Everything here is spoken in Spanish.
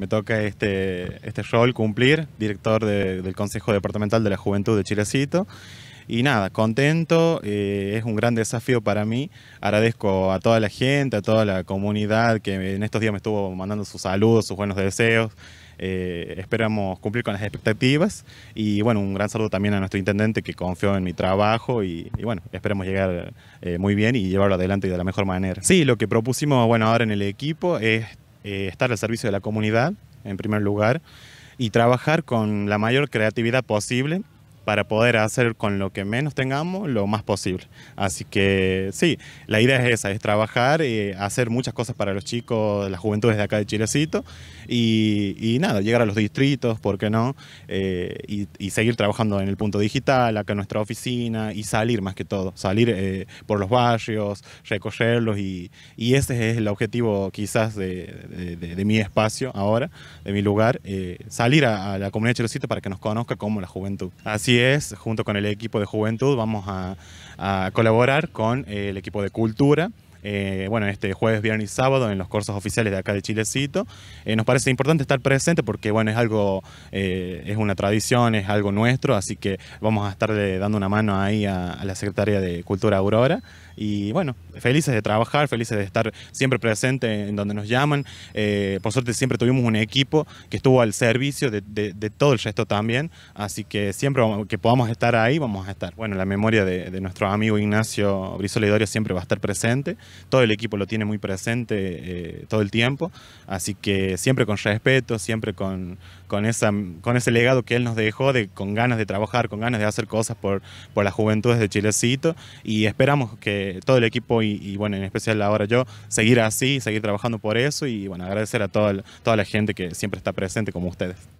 Me toca este, este rol cumplir, director del Consejo Departamental de la Juventud de Chilecito. Y nada, contento, eh, es un gran desafío para mí. Agradezco a toda la gente, a toda la comunidad que en estos días me estuvo mandando sus saludos, sus buenos deseos. Eh, esperamos cumplir con las expectativas y bueno, un gran saludo también a nuestro intendente que confió en mi trabajo y, bueno, esperamos llegar eh, muy bien y llevarlo adelante de la mejor manera. Sí, lo que propusimos bueno ahora en el equipo es eh, estar al servicio de la comunidad, en primer lugar, y trabajar con la mayor creatividad posible para poder hacer con lo que menos tengamos lo más posible. Así que sí, la idea es esa, es trabajar, y eh, hacer muchas cosas para los chicos, las juventudes de acá de Chilecito y, nada, llegar a los distritos, ¿por qué no? Eh, y, seguir trabajando en el punto digital, acá en nuestra oficina y salir más que todo, salir eh, por los barrios, recogerlos y, ese es el objetivo quizás de, mi espacio ahora, de mi lugar, salir a, la comunidad de Chilecito para que nos conozca como la juventud. Así es, junto con el equipo de juventud, vamos a, colaborar con eh, el equipo de cultura. Eh, bueno, este jueves, viernes y sábado en los cursos oficiales de acá de Chilecito. Eh, nos parece importante estar presente porque, bueno, es algo, es una tradición, es algo nuestro, así que vamos a estar dando una mano ahí a, a la Secretaria de Cultura Aurora. Y bueno, felices de trabajar, felices de estar siempre presente en donde nos llaman. Eh, por suerte siempre tuvimos un equipo que estuvo al servicio de, de, todo el resto también. Así que siempre que podamos estar ahí, vamos a estar. Bueno, la memoria de, nuestro amigo Ignacio Brisolidorio siempre va a estar presente. Todo el equipo lo tiene muy presente eh, todo el tiempo. Así que siempre con respeto, siempre con, con, esa, con ese legado que él nos dejó, de, con ganas de trabajar, con ganas de hacer cosas por, por las juventudes de Chilecito. Y esperamos que eh, todo el equipo y, y, bueno, en especial ahora yo, seguir así, seguir trabajando por eso y bueno, agradecer a toda, toda la gente que siempre está presente como ustedes.